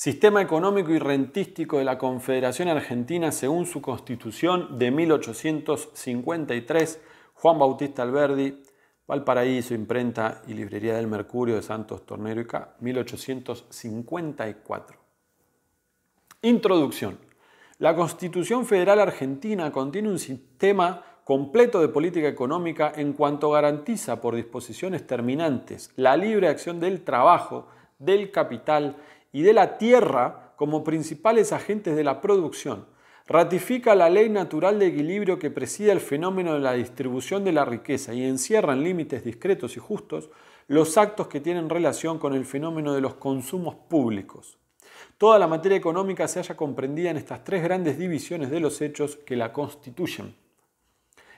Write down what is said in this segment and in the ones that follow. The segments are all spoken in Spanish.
Sistema económico y rentístico de la Confederación Argentina según su constitución de 1853, Juan Bautista Alberdi, Valparaíso, Imprenta y Librería del Mercurio de Santos Tornero y K, 1854. Introducción. La Constitución Federal Argentina contiene un sistema completo de política económica en cuanto garantiza por disposiciones terminantes la libre acción del trabajo, del capital y de la tierra como principales agentes de la producción. Ratifica la ley natural de equilibrio que preside el fenómeno de la distribución de la riqueza y encierra en límites discretos y justos los actos que tienen relación con el fenómeno de los consumos públicos. Toda la materia económica se haya comprendida en estas tres grandes divisiones de los hechos que la constituyen.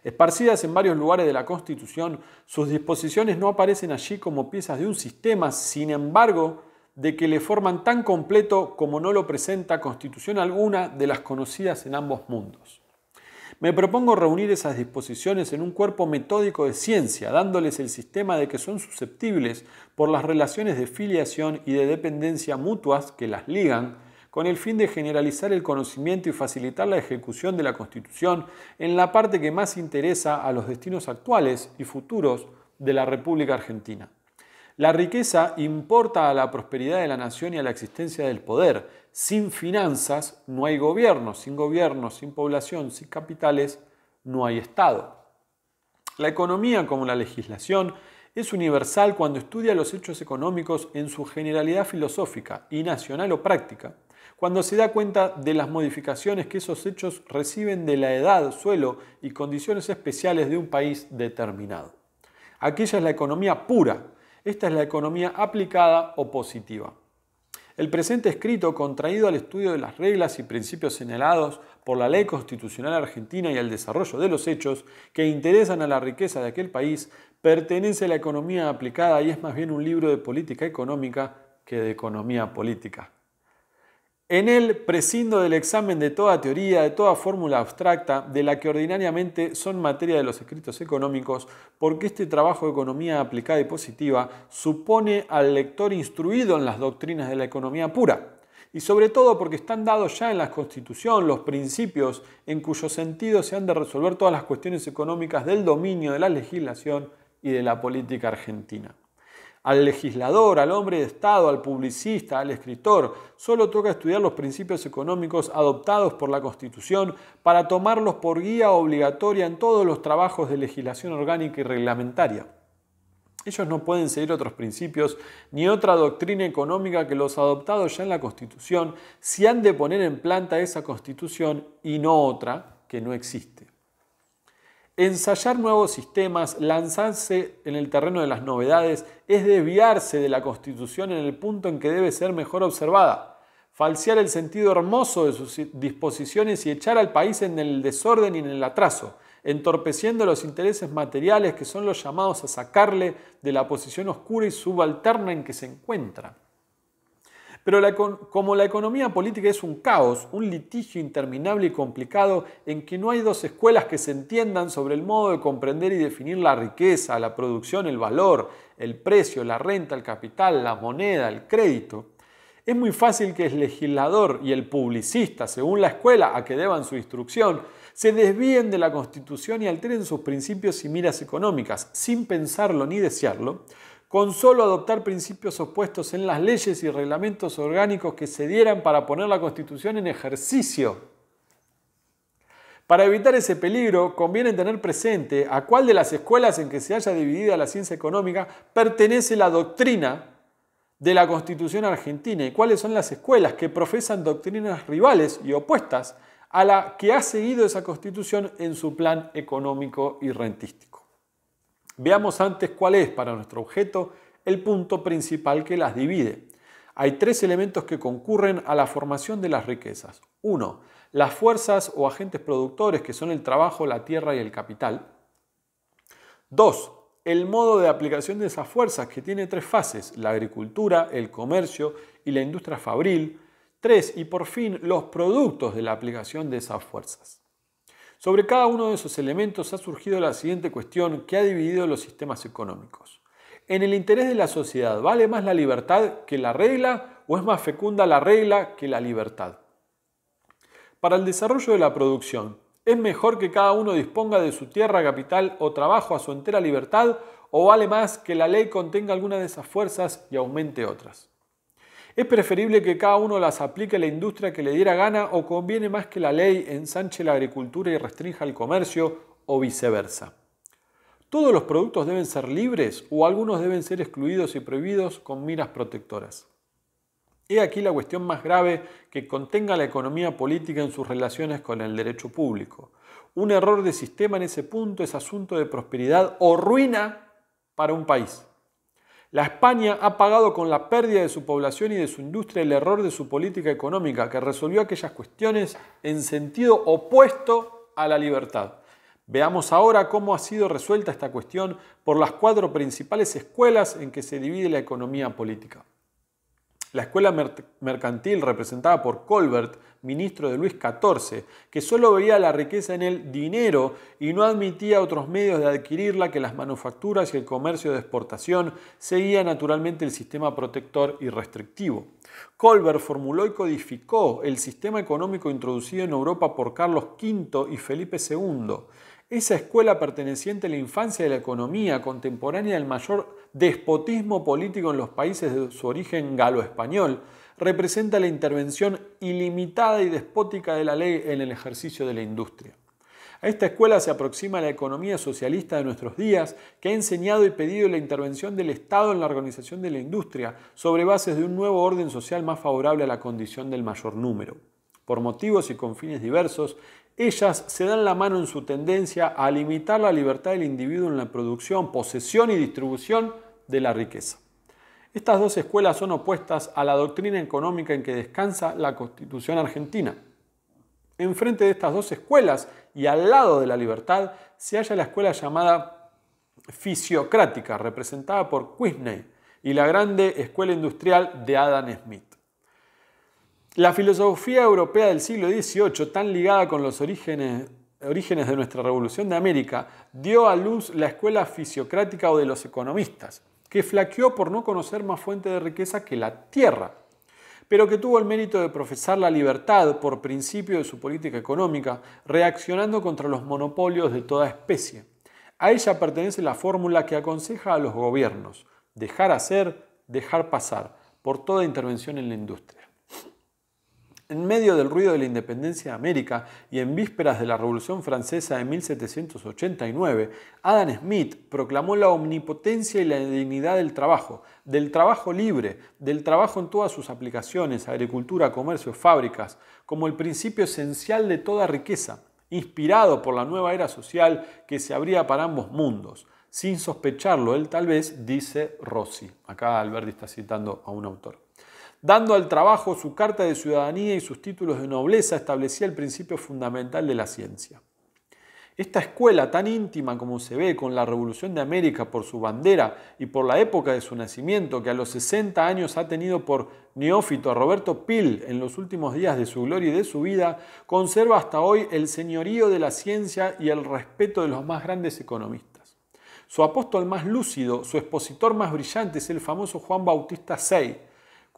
Esparcidas en varios lugares de la Constitución, sus disposiciones no aparecen allí como piezas de un sistema, sin embargo, de que le forman tan completo como no lo presenta constitución alguna de las conocidas en ambos mundos. Me propongo reunir esas disposiciones en un cuerpo metódico de ciencia, dándoles el sistema de que son susceptibles por las relaciones de filiación y de dependencia mutuas que las ligan, con el fin de generalizar el conocimiento y facilitar la ejecución de la Constitución en la parte que más interesa a los destinos actuales y futuros de la República Argentina. La riqueza importa a la prosperidad de la nación y a la existencia del poder. Sin finanzas no hay gobierno, sin gobierno, sin población, sin capitales, no hay Estado. La economía, como la legislación, es universal cuando estudia los hechos económicos en su generalidad filosófica y nacional o práctica, cuando se da cuenta de las modificaciones que esos hechos reciben de la edad, suelo y condiciones especiales de un país determinado. Aquella es la economía pura, esta es la economía aplicada o positiva. El presente escrito, contraído al estudio de las reglas y principios señalados por la ley constitucional argentina y al desarrollo de los hechos que interesan a la riqueza de aquel país, pertenece a la economía aplicada y es más bien un libro de política económica que de economía política. En él prescindo del examen de toda teoría, de toda fórmula abstracta, de la que ordinariamente son materia de los escritos económicos, porque este trabajo de economía aplicada y positiva supone al lector instruido en las doctrinas de la economía pura, y sobre todo porque están dados ya en la Constitución los principios en cuyo sentido se han de resolver todas las cuestiones económicas del dominio de la legislación y de la política argentina al legislador, al hombre de Estado, al publicista, al escritor. Solo toca estudiar los principios económicos adoptados por la Constitución para tomarlos por guía obligatoria en todos los trabajos de legislación orgánica y reglamentaria. Ellos no pueden seguir otros principios ni otra doctrina económica que los adoptados ya en la Constitución si han de poner en planta esa Constitución y no otra que no existe. Ensayar nuevos sistemas, lanzarse en el terreno de las novedades, es desviarse de la Constitución en el punto en que debe ser mejor observada, falsear el sentido hermoso de sus disposiciones y echar al país en el desorden y en el atraso, entorpeciendo los intereses materiales que son los llamados a sacarle de la posición oscura y subalterna en que se encuentra. Pero como la economía política es un caos, un litigio interminable y complicado en que no hay dos escuelas que se entiendan sobre el modo de comprender y definir la riqueza, la producción, el valor, el precio, la renta, el capital, la moneda, el crédito, es muy fácil que el legislador y el publicista, según la escuela a que deban su instrucción, se desvíen de la Constitución y alteren sus principios y miras económicas, sin pensarlo ni desearlo, con solo adoptar principios opuestos en las leyes y reglamentos orgánicos que se dieran para poner la Constitución en ejercicio. Para evitar ese peligro, conviene tener presente a cuál de las escuelas en que se haya dividida la ciencia económica pertenece la doctrina de la Constitución argentina y cuáles son las escuelas que profesan doctrinas rivales y opuestas a la que ha seguido esa Constitución en su plan económico y rentístico. Veamos antes cuál es para nuestro objeto el punto principal que las divide. Hay tres elementos que concurren a la formación de las riquezas. Uno, las fuerzas o agentes productores que son el trabajo, la tierra y el capital. Dos, el modo de aplicación de esas fuerzas que tiene tres fases, la agricultura, el comercio y la industria fabril. Tres, y por fin, los productos de la aplicación de esas fuerzas. Sobre cada uno de esos elementos ha surgido la siguiente cuestión que ha dividido los sistemas económicos. En el interés de la sociedad, ¿vale más la libertad que la regla o es más fecunda la regla que la libertad? Para el desarrollo de la producción, ¿es mejor que cada uno disponga de su tierra, capital o trabajo a su entera libertad o vale más que la ley contenga algunas de esas fuerzas y aumente otras? Es preferible que cada uno las aplique la industria que le diera gana o conviene más que la ley ensanche la agricultura y restrinja el comercio o viceversa. Todos los productos deben ser libres o algunos deben ser excluidos y prohibidos con miras protectoras. He aquí la cuestión más grave que contenga la economía política en sus relaciones con el derecho público. Un error de sistema en ese punto es asunto de prosperidad o ruina para un país. La España ha pagado con la pérdida de su población y de su industria el error de su política económica, que resolvió aquellas cuestiones en sentido opuesto a la libertad. Veamos ahora cómo ha sido resuelta esta cuestión por las cuatro principales escuelas en que se divide la economía política. La escuela mercantil representada por Colbert, ministro de Luis XIV, que solo veía la riqueza en el dinero y no admitía otros medios de adquirirla que las manufacturas y el comercio de exportación, seguía naturalmente el sistema protector y restrictivo. Colbert formuló y codificó el sistema económico introducido en Europa por Carlos V y Felipe II esa escuela perteneciente a la infancia de la economía contemporánea del mayor despotismo político en los países de su origen galo-español, representa la intervención ilimitada y despótica de la ley en el ejercicio de la industria. A esta escuela se aproxima la economía socialista de nuestros días, que ha enseñado y pedido la intervención del Estado en la organización de la industria, sobre bases de un nuevo orden social más favorable a la condición del mayor número. Por motivos y con fines diversos, ellas se dan la mano en su tendencia a limitar la libertad del individuo en la producción, posesión y distribución de la riqueza. Estas dos escuelas son opuestas a la doctrina económica en que descansa la Constitución argentina. Enfrente de estas dos escuelas y al lado de la libertad se halla la escuela llamada fisiocrática, representada por Quisney, y la grande escuela industrial de Adam Smith. La filosofía europea del siglo XVIII, tan ligada con los orígenes, de nuestra Revolución de América, dio a luz la escuela fisiocrática o de los economistas, que flaqueó por no conocer más fuente de riqueza que la tierra, pero que tuvo el mérito de profesar la libertad por principio de su política económica, reaccionando contra los monopolios de toda especie. A ella pertenece la fórmula que aconseja a los gobiernos dejar hacer, dejar pasar, por toda intervención en la industria. En medio del ruido de la independencia de América y en vísperas de la Revolución Francesa de 1789, Adam Smith proclamó la omnipotencia y la dignidad del trabajo, del trabajo libre, del trabajo en todas sus aplicaciones, agricultura, comercio, fábricas, como el principio esencial de toda riqueza, inspirado por la nueva era social que se abría para ambos mundos. Sin sospecharlo, él tal vez dice Rossi. Acá Alberti está citando a un autor. Dando al trabajo su carta de ciudadanía y sus títulos de nobleza, establecía el principio fundamental de la ciencia. Esta escuela tan íntima como se ve con la Revolución de América por su bandera y por la época de su nacimiento, que a los 60 años ha tenido por neófito a Roberto Pil en los últimos días de su gloria y de su vida, conserva hasta hoy el señorío de la ciencia y el respeto de los más grandes economistas. Su apóstol más lúcido, su expositor más brillante es el famoso Juan Bautista VI,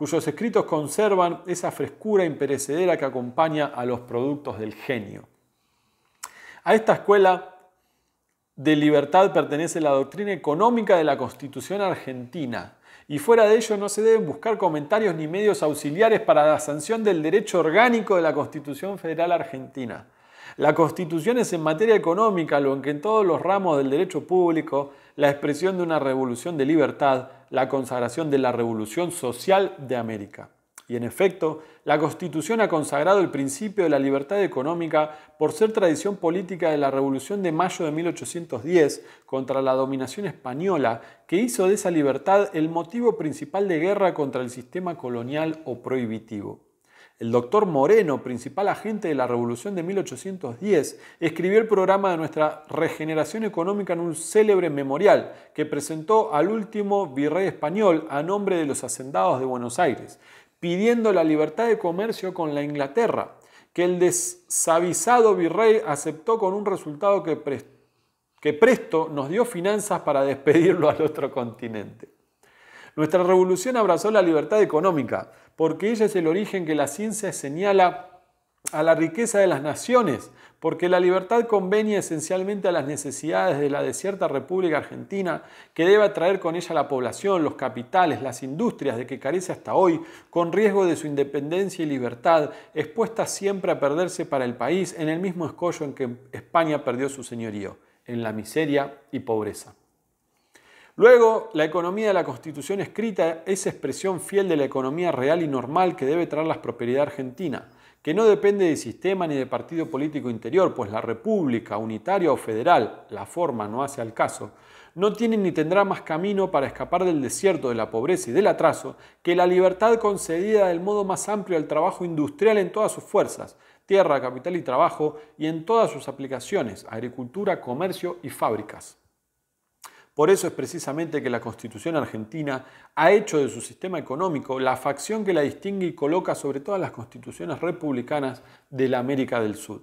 cuyos escritos conservan esa frescura imperecedera que acompaña a los productos del genio. A esta escuela de libertad pertenece la doctrina económica de la Constitución argentina, y fuera de ello no se deben buscar comentarios ni medios auxiliares para la sanción del derecho orgánico de la Constitución Federal Argentina. La Constitución es en materia económica, lo en que en todos los ramos del derecho público, la expresión de una revolución de libertad, la consagración de la revolución social de América. Y en efecto, la Constitución ha consagrado el principio de la libertad económica por ser tradición política de la Revolución de Mayo de 1810 contra la dominación española, que hizo de esa libertad el motivo principal de guerra contra el sistema colonial o prohibitivo. El doctor Moreno, principal agente de la Revolución de 1810, escribió el programa de nuestra regeneración económica en un célebre memorial que presentó al último virrey español a nombre de los hacendados de Buenos Aires, pidiendo la libertad de comercio con la Inglaterra, que el desavisado virrey aceptó con un resultado que, que presto nos dio finanzas para despedirlo al otro continente. Nuestra revolución abrazó la libertad económica, porque ella es el origen que la ciencia señala a la riqueza de las naciones, porque la libertad convenía esencialmente a las necesidades de la desierta República Argentina, que debe atraer con ella la población, los capitales, las industrias de que carece hasta hoy, con riesgo de su independencia y libertad, expuesta siempre a perderse para el país en el mismo escollo en que España perdió su señorío, en la miseria y pobreza. Luego, la economía de la Constitución escrita es expresión fiel de la economía real y normal que debe traer la prosperidad argentina, que no depende de sistema ni de partido político interior, pues la república, unitaria o federal, la forma no hace al caso, no tiene ni tendrá más camino para escapar del desierto, de la pobreza y del atraso que la libertad concedida del modo más amplio al trabajo industrial en todas sus fuerzas, tierra, capital y trabajo, y en todas sus aplicaciones, agricultura, comercio y fábricas. Por eso es precisamente que la Constitución argentina ha hecho de su sistema económico la facción que la distingue y coloca sobre todas las constituciones republicanas de la América del Sur.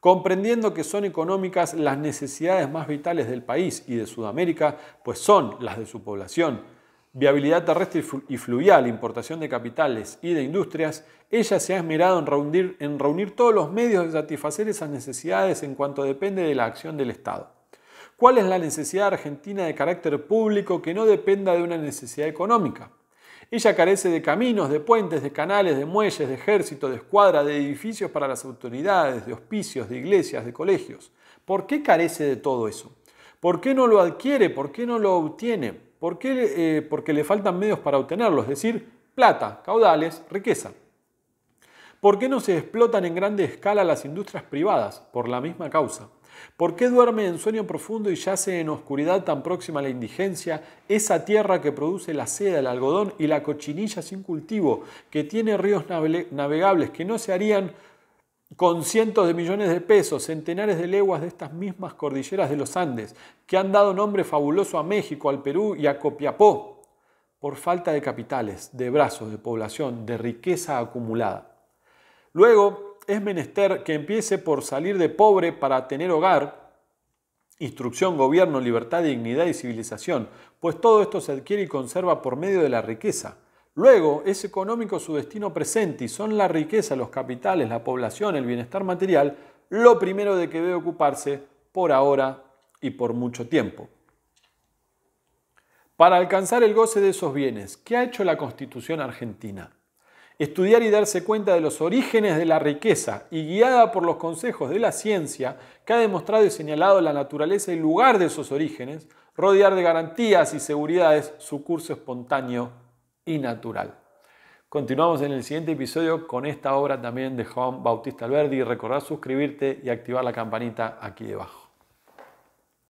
Comprendiendo que son económicas las necesidades más vitales del país y de Sudamérica, pues son las de su población, viabilidad terrestre y fluvial, importación de capitales y de industrias, ella se ha esmerado en reunir, en reunir todos los medios de satisfacer esas necesidades en cuanto depende de la acción del Estado. ¿Cuál es la necesidad argentina de carácter público que no dependa de una necesidad económica? Ella carece de caminos, de puentes, de canales, de muelles, de ejército, de escuadra, de edificios para las autoridades, de hospicios, de iglesias, de colegios. ¿Por qué carece de todo eso? ¿Por qué no lo adquiere? ¿Por qué no lo obtiene? ¿Por qué? Eh, porque le faltan medios para obtenerlo, es decir, plata, caudales, riqueza. ¿Por qué no se explotan en grande escala las industrias privadas? Por la misma causa. ¿Por qué duerme en sueño profundo y yace en oscuridad tan próxima a la indigencia, esa tierra que produce la seda, el algodón y la cochinilla sin cultivo, que tiene ríos navegables que no se harían con cientos de millones de pesos, centenares de leguas de estas mismas cordilleras de los Andes, que han dado nombre fabuloso a México, al Perú y a Copiapó? por falta de capitales, de brazos, de población, de riqueza acumulada. Luego, es menester que empiece por salir de pobre para tener hogar, instrucción, gobierno, libertad, dignidad y civilización, pues todo esto se adquiere y conserva por medio de la riqueza. Luego es económico su destino presente y son la riqueza, los capitales, la población, el bienestar material, lo primero de que debe ocuparse por ahora y por mucho tiempo. Para alcanzar el goce de esos bienes, ¿qué ha hecho la Constitución argentina? estudiar y darse cuenta de los orígenes de la riqueza y guiada por los consejos de la ciencia que ha demostrado y señalado la naturaleza y lugar de esos orígenes, rodear de garantías y seguridades su curso espontáneo y natural. Continuamos en el siguiente episodio con esta obra también de Juan Bautista Alberdi. recordar suscribirte y activar la campanita aquí debajo.